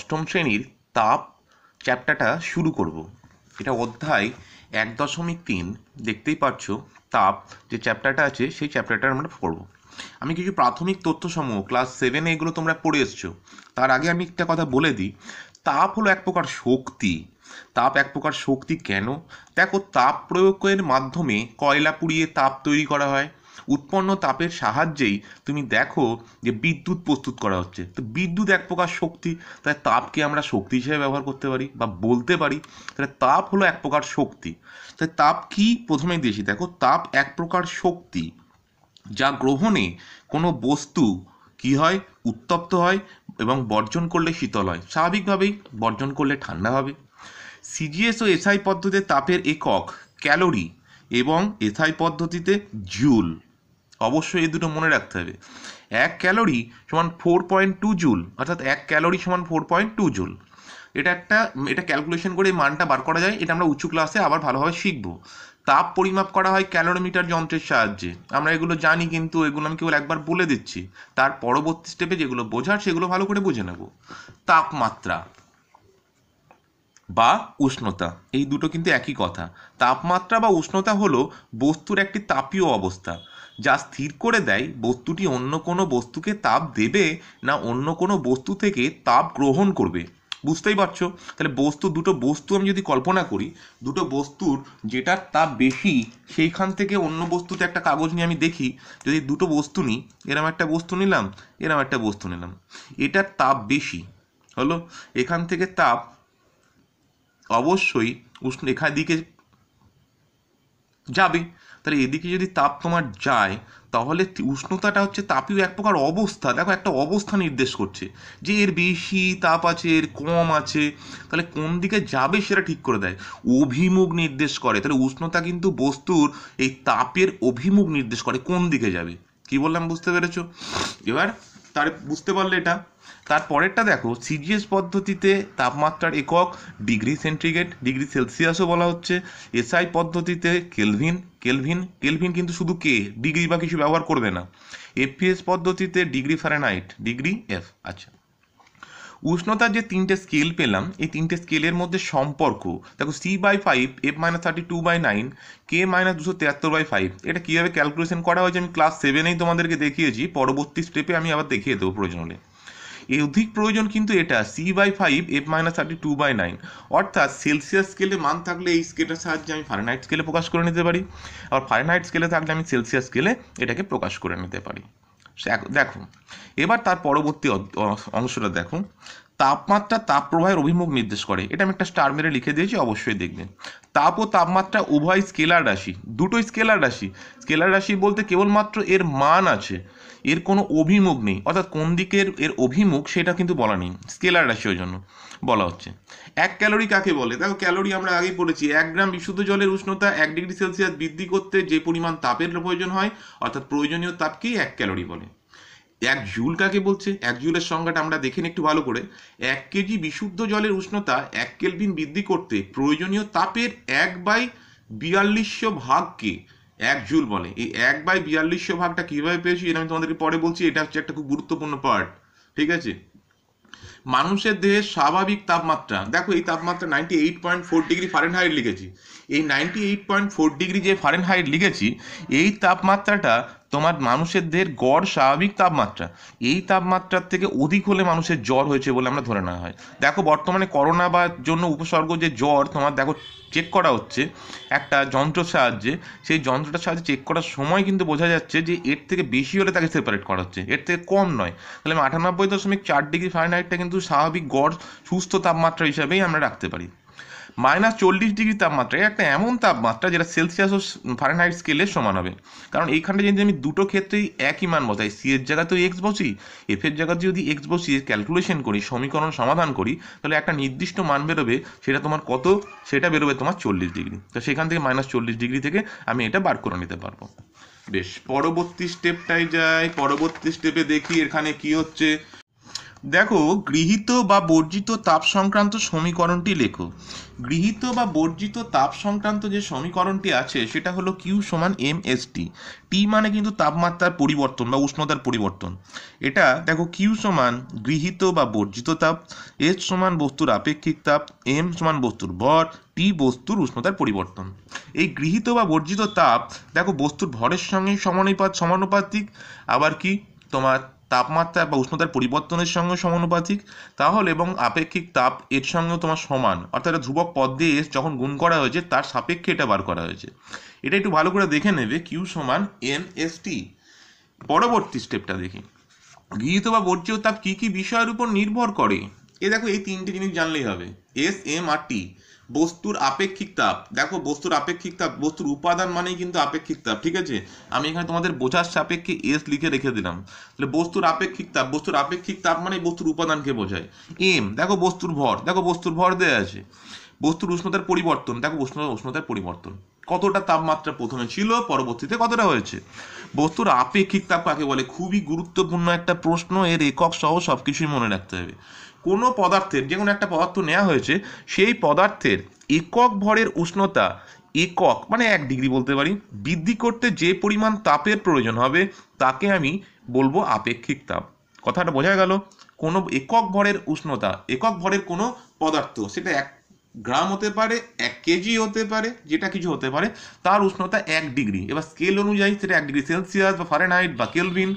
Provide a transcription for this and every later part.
অষ্টম শ্রেণীর তাপ চ্যাপ্টারটা শুরু করব। এটা অধ্যায় এক দশমিক তিন দেখতেই পাচ্ছ তাপ যে চ্যাপ্টারটা আছে সেই চ্যাপ্টারটা আমরা পড়ব আমি কিছু প্রাথমিক তথ্যসমূহ ক্লাস সেভেনে এগুলো তোমরা পড়ে এসছো তার আগে আমি একটা কথা বলে দিই তাপ হলো এক প্রকার শক্তি তাপ এক প্রকার শক্তি কেন দেখো তাপ প্রয়োগের মাধ্যমে কয়লা পুড়িয়ে তাপ তৈরি করা হয় উৎপন্ন তাপের সাহায্যেই তুমি দেখো যে বিদ্যুৎ প্রস্তুত করা হচ্ছে তো বিদ্যুৎ এক প্রকার শক্তি তাই তাপকে আমরা শক্তি হিসেবে ব্যবহার করতে পারি বা বলতে পারি তাহলে তাপ হলো এক প্রকার শক্তি তাই তাপ কি প্রথমে দেখি দেখো তাপ এক প্রকার শক্তি যা গ্রহণে কোনো বস্তু কি হয় উত্তপ্ত হয় এবং বর্জন করলে শীতল হয় স্বাভাবিকভাবেই বর্জন করলে ঠান্ডা হবে সিজিএস ও এসআই পদ্ধতিতে তাপের একক ক্যালোরি এবং এসআই পদ্ধতিতে জুল অবশ্যই এই দুটো মনে রাখতে হবে এক ক্যালোরি সমান ফোর পয়েন্ট টু জুল অর্থাৎ এক ক্যালোরি সমান ফোর পয়েন্ট টু জুল এটা একটা এটা ক্যালকুলেশন করে এই মানটা বার করা যায় এটা আমরা উঁচু ক্লাসে আবার ভালোভাবে শিখব তাপ পরিমাপ করা হয় ক্যালোরিমিটার যন্ত্রের সাহায্যে আমরা এগুলো জানি কিন্তু এগুলো আমি কেবল একবার বলে দিচ্ছি তার পরবর্তী স্টেপে যেগুলো বোঝার সেগুলো ভালো করে বুঝে নেব তাপমাত্রা বা উষ্ণতা এই দুটো কিন্তু একই কথা তাপমাত্রা বা উষ্ণতা হলো বস্তুর একটি তাপীয় অবস্থা যা স্থির করে দেয় বস্তুটি অন্য কোনো বস্তুকে তাপ দেবে না অন্য কোনো বস্তু থেকে তাপ গ্রহণ করবে বুঝতেই পারছো তাহলে বস্তু দুটো বস্তু আমি যদি কল্পনা করি দুটো বস্তুর যেটার তাপ বেশি সেইখান থেকে অন্য বস্তুতে একটা কাগজ নিয়ে আমি দেখি যদি দুটো বস্তু নিই এরম একটা বস্তু নিলাম এরম একটা বস্তু নিলাম এটার তাপ বেশি হলো এখান থেকে তাপ অবশ্যই উষ্ণ এখানে দিকে যাবে তাহলে এদিকে যদি তাপ তোমার যায় তাহলে উষ্ণতাটা হচ্ছে তাপীয় এক প্রকার অবস্থা দেখো একটা অবস্থা নির্দেশ করছে যে এর বেশি তাপ আছে এর কম আছে তাহলে কোন দিকে যাবে সেটা ঠিক করে দেয় অভিমুখ নির্দেশ করে তাহলে উষ্ণতা কিন্তু বস্তুর এই তাপের অভিমুখ নির্দেশ করে কোন দিকে যাবে কি বললাম বুঝতে পেরেছ এবার তার বুঝতে পারলে এটা তার পরেরটা দেখো সিজিএস পদ্ধতিতে তাপমাত্রার একক ডিগ্রি সেন্টিগ্রেড ডিগ্রি সেলসিয়াসও বলা হচ্ছে এসআই পদ্ধতিতে কেলভিন কেলভিন কেলভিন কিন্তু শুধু কে ডিগ্রি বা কিছু ব্যবহার করবে না এফপিএস পদ্ধতিতে ডিগ্রি ফারেনাইট ডিগ্রি এফ আচ্ছা উষ্ণতার যে তিনটে স্কেল পেলাম এই তিনটে স্কেলের মধ্যে সম্পর্ক দেখো C by five F minus thirty two by nine K minus দুশো তিয়াত্তর বাই ফাইভ এটা কীভাবে ক্যালকুলেশন করা হয়েছে আমি ক্লাস সেভেনেই তোমাদেরকে দেখিয়েছি পরবর্তী স্টেপে আমি আবার দেখিয়ে দেবো প্রয়োজন হলে এই অধিক প্রয়োজন কিন্তু এটা C by five F minus thirty two by nine অর্থাৎ সেলসিয়াস স্কেলে মান থাকলে এই স্কেলের সাহায্যে আমি ফারেনহাইট স্কেলে প্রকাশ করে নিতে পারি আর ফারেনহাইট স্কেলে থাকলে আমি সেলসিয়াস স্কেলে এটাকে প্রকাশ করে নিতে পারি দেখো এবার তার পরবর্তী অংশটা দেখো তাপমাত্রা তাপ প্রবাহের অভিমুখ নির্দেশ করে এটা আমি একটা স্টার মেরে লিখে দিয়েছি অবশ্যই দেখবেন তাপ ও তাপমাত্রা উভয় স্কেলার রাশি দুটোই স্কেলার রাশি স্কেলার রাশি বলতে কেবলমাত্র এর মান আছে এর কোনো অভিমুখ নেই অর্থাৎ কোন দিকের এর অভিমুখ সেটা কিন্তু বলা নেই স্কেলার রাশি ওই জন্য বলা হচ্ছে এক ক্যালোরি কাকে বলে দেখো ক্যালোরি আমরা আগেই বলেছি এক গ্রাম বিশুদ্ধ জলের উষ্ণতা এক ডিগ্রি সেলসিয়াস বৃদ্ধি করতে যে পরিমাণ তাপের প্রয়োজন হয় অর্থাৎ প্রয়োজনীয় তাপকেই এক ক্যালোরি বলে এক জুল কাকে বলছে এক জুলের সংজ্ঞাটা আমরা দেখেন একটু ভালো করে এক কেজি বিশুদ্ধ জলের উষ্ণতা এক কেলভিন বৃদ্ধি করতে প্রয়োজনীয় তাপের এক বাই বিয়াল্লিশশো ভাগকে এক জুল বলে এই এক বাই বিয়াল্লিশশো ভাগটা কীভাবে পেয়েছি এটা আমি তোমাদেরকে পরে বলছি এটা হচ্ছে একটা খুব গুরুত্বপূর্ণ পার্ট ঠিক আছে মানুষের দেহের স্বাভাবিক তাপমাত্রা দেখো এই তাপমাত্রা ninety eight point four degree Fahrenheit লিখেছি এই ninety eight point four degree যে হাইট লিখেছি এই তাপমাত্রাটা তোমার মানুষের দেহের গড় স্বাভাবিক তাপমাত্রা এই তাপমাত্রার থেকে অধিক হলে মানুষের জ্বর হয়েছে বলে আমরা ধরে নেওয়া হয় দেখো বর্তমানে করোনা বা জন্য উপসর্গ যে জ্বর তোমার দেখো চেক করা হচ্ছে একটা যন্ত্রের সাহায্যে সেই যন্ত্রটার সাহায্যে চেক করার সময় কিন্তু বোঝা যাচ্ছে যে এর থেকে বেশি হলে তাকে সেপারেট করা হচ্ছে এর থেকে কম নয় তাহলে আটানব্বই দশমিক চার ডিগ্রি ফারেনহাইটটা কিন্তু স্বাভাবিক গড় সুস্থ তাপমাত্রা হিসাবেই আমরা রাখতে পারি মাইনাস চল্লিশ ডিগ্রি তাপমাত্রা একটা এমন তাপমাত্রা যেটা সেলসিয়াস ও ফারেনহাইট স্কেলের সমান হবে কারণ এইখানটা যদি আমি দুটো ক্ষেত্রেই একই মান বসাই সি এর জায়গাতেও এক্স বসি এফ এর জায়গাতে যদি এক্স বসি ক্যালকুলেশন করি সমীকরণ সমাধান করি তাহলে একটা নির্দিষ্ট মান বেরোবে সেটা তোমার কত সেটা বেরোবে তোমার চল্লিশ ডিগ্রি তো সেখান থেকে মাইনাস চল্লিশ ডিগ্রি থেকে আমি এটা বার করে নিতে পারবো বেশ পরবর্তী স্টেপটাই যাই পরবর্তী স্টেপে দেখি এখানে কি হচ্ছে দেখো গৃহীত বা বর্জিত তাপ সংক্রান্ত সমীকরণটি লেখো গৃহীত বা বর্জিত তাপ সংক্রান্ত যে সমীকরণটি আছে সেটা হলো কিউ সমান এম এস টি টি মানে কিন্তু তাপমাত্রার পরিবর্তন বা উষ্ণতার পরিবর্তন এটা দেখো কিউ সমান গৃহীত বা বর্জিত তাপ এস সমান বস্তুর আপেক্ষিক তাপ এম সমান বস্তুর ভর টি বস্তুর উষ্ণতার পরিবর্তন এই গৃহীত বা বর্জিত তাপ দেখো বস্তুর ভরের সঙ্গে সমানুপাত সমানুপাতিক আবার কি তোমার তাপমাত্রা বা উষ্ণতার পরিবর্তনের সঙ্গে সমানুপাতিক তাহলে এবং আপেক্ষিক তাপ এর সঙ্গেও তোমার সমান অর্থাৎ এটা ধ্রুবক পদ দিয়ে এস যখন গুণ করা হয়েছে তার সাপেক্ষে এটা বার করা হয়েছে এটা একটু ভালো করে দেখে নেবে কিউ সমান এম এস টি পরবর্তী স্টেপটা দেখি গৃহীত বা বর্জ্য তাপ কী কী বিষয়ের উপর নির্ভর করে এ দেখো এই তিনটে জিনিস জানলেই হবে এস এম আর টি বস্তুর আপেক্ষিক তাপ দেখো বস্তুর আপেক্ষিক তাপ বস্তুর উপাদান মানেই কিন্তু আপেক্ষিক তাপ ঠিক আছে আমি এখানে তোমাদের বোঝার সাপেক্ষে এস লিখে রেখে দিলাম তাহলে বস্তুর আপেক্ষিক তাপ বস্তুর আপেক্ষিক তাপ মানে বস্তুর উপাদানকে বোঝায় এম দেখো বস্তুর ভর দেখো বস্তুর ভর দেওয়া আছে বস্তুর উষ্ণতার পরিবর্তন দেখো উষ্ণ উষ্ণতার পরিবর্তন কতটা তাপমাত্রা প্রথমে ছিল পরবর্তীতে কতটা হয়েছে বস্তুর আপেক্ষিক তাপ কাকে বলে খুবই গুরুত্বপূর্ণ একটা প্রশ্ন এর একক সহ সব কিছুই মনে রাখতে হবে কোনো পদার্থের যে কোনো একটা পদার্থ নেওয়া হয়েছে সেই পদার্থের একক ভরের উষ্ণতা একক মানে এক ডিগ্রি বলতে পারি বৃদ্ধি করতে যে পরিমাণ তাপের প্রয়োজন হবে তাকে আমি বলবো আপেক্ষিক তাপ কথাটা বোঝা গেল কোনো একক ভরের উষ্ণতা একক ভরের কোনো পদার্থ সেটা এক গ্রাম হতে পারে এক কেজি হতে পারে যেটা কিছু হতে পারে তার উষ্ণতা এক ডিগ্রি এবার স্কেল অনুযায়ী সেটা এক ডিগ্রি সেলসিয়াস বা ফারেনহাইট বা কেলভিন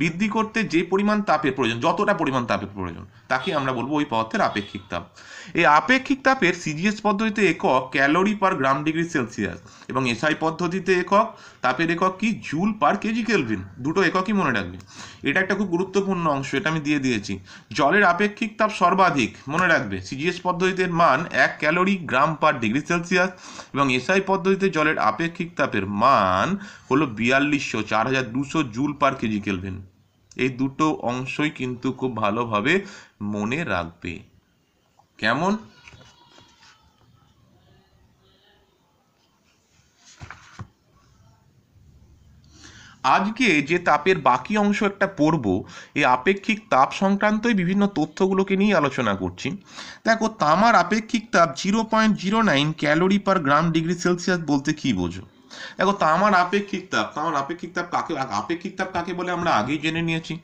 বৃদ্ধি করতে যে পরিমাণ তাপের প্রয়োজন যতটা পরিমাণ তাপের প্রয়োজন তাকে আমরা বলবো ওই পদার্থের আপেক্ষিক তাপ এই আপেক্ষিক তাপের সিজিএস পদ্ধতিতে একক calorie per gram degree Celsius এবং এসআই পদ্ধতিতে একক তাপের একক কি জুল পার কেজি কেলভিন দুটো এককই মনে রাখবে এটা একটা খুব গুরুত্বপূর্ণ অংশ এটা আমি দিয়ে দিয়েছি জলের আপেক্ষিক তাপ সর্বাধিক মনে রাখবে সিজিএস পদ্ধতিতে মান এক calorie gram per degree Celsius এবং এসআই পদ্ধতিতে জলের আপেক্ষিক তাপের মান হলো বিয়াল্লিশশো চার হাজার দুশো জুল পার কেজি কেলভিন এই দুটো অংশই কিন্তু খুব ভালোভাবে মনে রাখবে কেমন আজকে যে তাপের বাকি অংশ একটা পড়ব এই আপেক্ষিক তাপ সংক্রান্তই বিভিন্ন তথ্যগুলোকে নিয়ে আলোচনা করছি দেখো তামার আপেক্ষিক তাপ zero point zero nine calorie per gram degree Celsius বলতে কী বোঝো দেখো তামার আপেক্ষিক তাপ তামার আপেক্ষিক তাপ কাকে আপেক্ষিক তাপ কাকে বলে আমরা আগেই জেনে নিয়েছি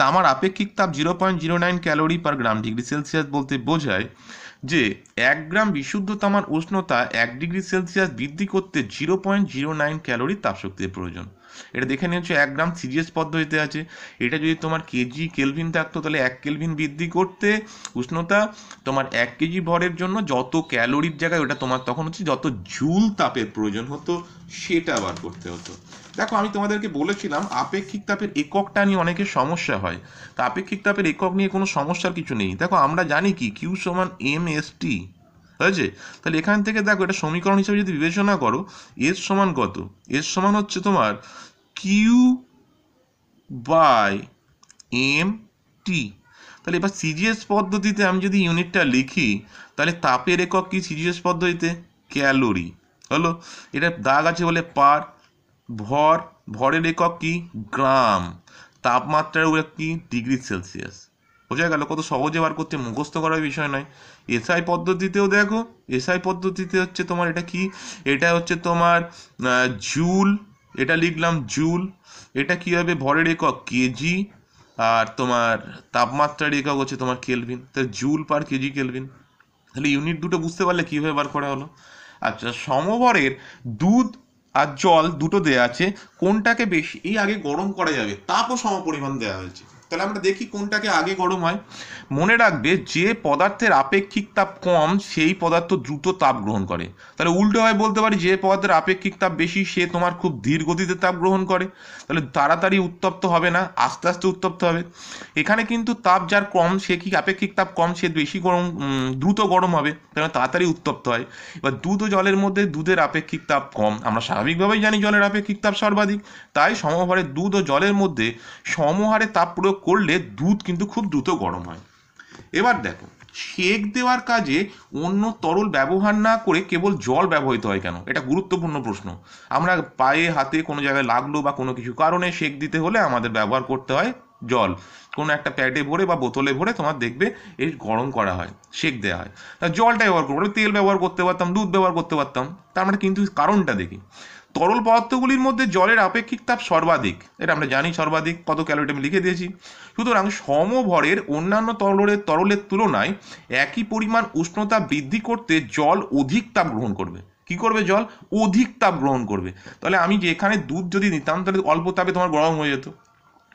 তামার আপেক্ষিক তাপ zero point zero nine calorie per gram degree Celsius বলতে বোঝায় যে এক গ্রাম বিশুদ্ধ তামার উষ্ণতা এক ডিগ্রি সেলসিয়াস বৃদ্ধি করতে zero point zero nine calorie তাপশক্তির প্রয়োজন এটা দেখে নিয়েছো এক গ্রাম সিজিএস পদ্ধতিতে আছে এটা যদি তোমার কেজি কেলভিন থাকতো তাহলে এক কেলভিন বৃদ্ধি করতে উষ্ণতা তোমার এক কেজি ভরের জন্য যত ক্যালোরির জায়গায় ওটা তোমার তখন হচ্ছে যত জুল তাপের প্রয়োজন হতো সেটা বার করতে হতো দেখো আমি তোমাদেরকে বলেছিলাম আপেক্ষিক তাপের এককটা নিয়ে অনেকের সমস্যা হয় তা আপেক্ষিক তাপের একক নিয়ে কোনো সমস্যার কিছু নেই দেখো আমরা জানি কি কিউ সমান এম এস টি হয়েছে তাহলে এখান থেকে দেখো এটা সমীকরণ হিসেবে যদি বিবেচনা করো এর সমান কত এর সমান হচ্ছে তোমার কিউ বাই এম টি তাহলে এবার সিজিএস পদ্ধতিতে আমি যদি ইউনিটটা লিখি তাহলে তাপের একক কি সিজিএস পদ্ধতিতে ক্যালোরি হলো এটা দাগ আছে বলে পার ভর ভরের একক কি গ্রাম তাপমাত্রার উপর কি ডিগ্রি সেলসিয়াস বোঝা গেল কত সহজে বার করতে মুখস্থ করার বিষয় নয় এসআই পদ্ধতিতেও দেখো এসআই পদ্ধতিতে হচ্ছে তোমার এটা কি এটা হচ্ছে তোমার জুল এটা লিখলাম জুল এটা কি হবে ভরের একক কেজি আর তোমার তাপমাত্রার একক হচ্ছে তোমার কেলভিন তা জুল পার কেজি কেলভিন তাহলে ইউনিট দুটো বুঝতে পারলে কীভাবে বার করা হলো আচ্ছা সমবরের দুধ আর জল দুটো দেওয়া আছে কোনটাকে বেশি এই আগে গরম করা যাবে তাপও সমপরিমাণ দেওয়া হয়েছে তাহলে আমরা দেখি কোনটাকে আগে গরম হয় মনে রাখবে যে পদার্থের আপেক্ষিক তাপ কম সেই পদার্থ দ্রুত তাপ গ্রহণ করে তাহলে উল্টো হয় বলতে পারি যে পদার্থের আপেক্ষিক তাপ বেশি সে তোমার খুব ধীর গতিতে তাপ গ্রহণ করে তাহলে তাড়াতাড়ি উত্তপ্ত হবে না আস্তে আস্তে উত্তপ্ত হবে এখানে কিন্তু তাপ যার কম সে কি আপেক্ষিক তাপ কম সে বেশি গরম দ্রুত গরম হবে তাহলে তাড়াতাড়ি উত্তপ্ত হয় এবার দুধ ও জলের মধ্যে দুধের আপেক্ষিক তাপ কম আমরা স্বাভাবিকভাবেই জানি জলের আপেক্ষিক তাপ সর্বাধিক তাই সমহারে দুধ ও জলের মধ্যে সমহারে তাপ প্রয়োগ করলে দুধ কিন্তু খুব দ্রুত গরম হয় এবার দেখো সেক দেওয়ার কাজে অন্য তরল ব্যবহার না করে কেবল জল ব্যবহৃত হয় কেন এটা গুরুত্বপূর্ণ প্রশ্ন আমরা পায়ে হাতে কোনো জায়গায় লাগলো বা কোনো কিছু কারণে সেক দিতে হলে আমাদের ব্যবহার করতে হয় জল কোনো একটা প্যাডে ভরে বা বোতলে ভরে তোমার দেখবে এই গরম করা হয় সেক দেওয়া হয় তা জলটা ব্যবহার করবো তেল ব্যবহার করতে পারতাম দুধ ব্যবহার করতে পারতাম তার আমরা মানে কিন্তু কারণটা দেখি তরল পদার্থগুলির মধ্যে জলের আপেক্ষিক তাপ সর্বাধিক এটা আমরা জানি সর্বাধিক কত ক্যালোরিটি আমি লিখে দিয়েছি সুতরাং সমভরের অন্যান্য তরলের তরলের তুলনায় একই পরিমাণ উষ্ণতা বৃদ্ধি করতে জল অধিক তাপ গ্রহণ করবে কি করবে জল অধিক তাপ গ্রহণ করবে তাহলে আমি যে এখানে দুধ যদি নিতাম তাহলে অল্প তাপে তোমার গরম হয়ে যেত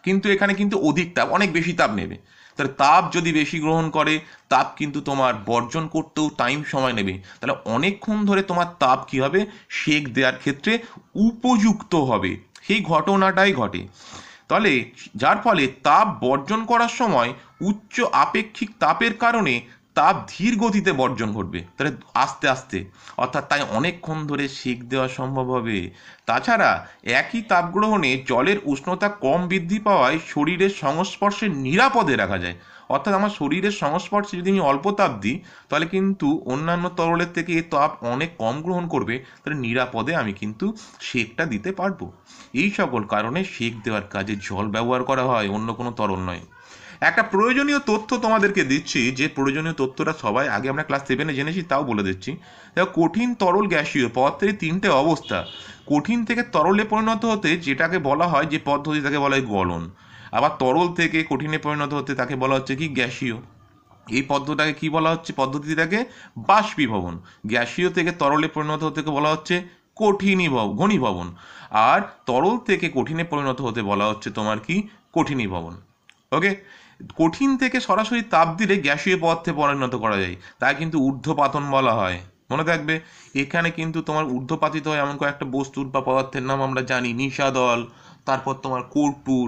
কিন্তু এখানে কিন্তু অধিক তাপ অনেক বেশি তাপ নেবে তাহলে তাপ যদি বেশি গ্রহণ করে তাপ কিন্তু তোমার বর্জন করতেও টাইম সময় নেবে তাহলে অনেকক্ষণ ধরে তোমার তাপ কি হবে সেক দেওয়ার ক্ষেত্রে উপযুক্ত হবে সেই ঘটনাটাই ঘটে তাহলে যার ফলে তাপ বর্জন করার সময় উচ্চ আপেক্ষিক তাপের কারণে তাপ ধীর গতিতে বর্জন ঘটবে তাহলে আস্তে আস্তে অর্থাৎ তাই অনেকক্ষণ ধরে সেক দেওয়া সম্ভব হবে তাছাড়া একই তাপগ্রহণে জলের উষ্ণতা কম বৃদ্ধি পাওয়ায় শরীরের সংস্পর্শে নিরাপদে রাখা যায় অর্থাৎ আমার শরীরের সংস্পর্শে যদি আমি অল্প তাপ দিই তাহলে কিন্তু অন্যান্য তরলের থেকে এ তাপ অনেক কম গ্রহণ করবে তাহলে নিরাপদে আমি কিন্তু শেকটা দিতে পারবো এই সকল কারণে শেক দেওয়ার কাজে জল ব্যবহার করা হয় অন্য কোনো তরল নয় একটা প্রয়োজনীয় তথ্য তোমাদেরকে দিচ্ছি যে প্রয়োজনীয় তথ্যটা সবাই আগে আমরা ক্লাস সেভেনে জেনেছি তাও বলে দিচ্ছি দেখো কঠিন তরল গ্যাসীয় পদার্থের তিনটে অবস্থা কঠিন থেকে তরলে পরিণত হতে যেটাকে বলা হয় যে পদ্ধতি তাকে বলা হয় গলন আবার তরল থেকে কঠিনে পরিণত হতে তাকে বলা হচ্ছে কি গ্যাসীয় এই পদ্ধতিটাকে কি বলা হচ্ছে পদ্ধতিটাকে বাষ্পীভবন গ্যাসীয় থেকে তরলে পরিণত হতে বলা হচ্ছে কঠিনীভব ঘনীভবন আর তরল থেকে কঠিনে পরিণত হতে বলা হচ্ছে তোমার কি ভবন ওকে কঠিন থেকে সরাসরি তাপ দিলে গ্যাসীয় পদার্থে পরিণত করা যায় তা কিন্তু ঊর্ধ্বপাতন বলা হয় মনে থাকবে এখানে কিন্তু তোমার ঊর্ধ্বপাতিত হয় এমন কয়েকটা বস্তুর বা পদার্থের নাম আমরা জানি নিশাদল তারপর তোমার কর্পূর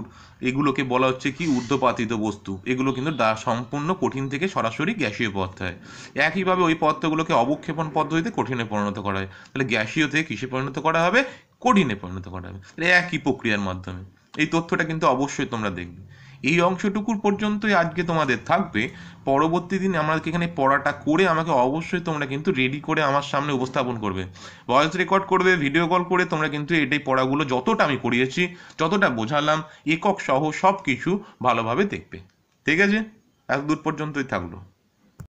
এগুলোকে বলা হচ্ছে কি ঊর্ধ্বপাতিত বস্তু এগুলো কিন্তু সম্পূর্ণ কঠিন থেকে সরাসরি গ্যাসীয় পদার্থ হয় একইভাবে ওই পদার্থগুলোকে অবক্ষেপণ পদ্ধতিতে কঠিনে পরিণত করা হয় তাহলে গ্যাসীয় থেকে কিসে পরিণত করা হবে কঠিনে পরিণত করা হবে তাহলে একই প্রক্রিয়ার মাধ্যমে এই তথ্যটা কিন্তু অবশ্যই তোমরা দেখবে এই অংশটুকুর পর্যন্তই আজকে তোমাদের থাকবে পরবর্তী দিন আমাকে এখানে পড়াটা করে আমাকে অবশ্যই তোমরা কিন্তু রেডি করে আমার সামনে উপস্থাপন করবে ভয়েস রেকর্ড করবে ভিডিও কল করে তোমরা কিন্তু এটাই পড়াগুলো যতটা আমি করিয়েছি যতটা বোঝালাম একক সহ সব কিছু ভালোভাবে দেখবে ঠিক আছে এত দূর পর্যন্তই থাকলো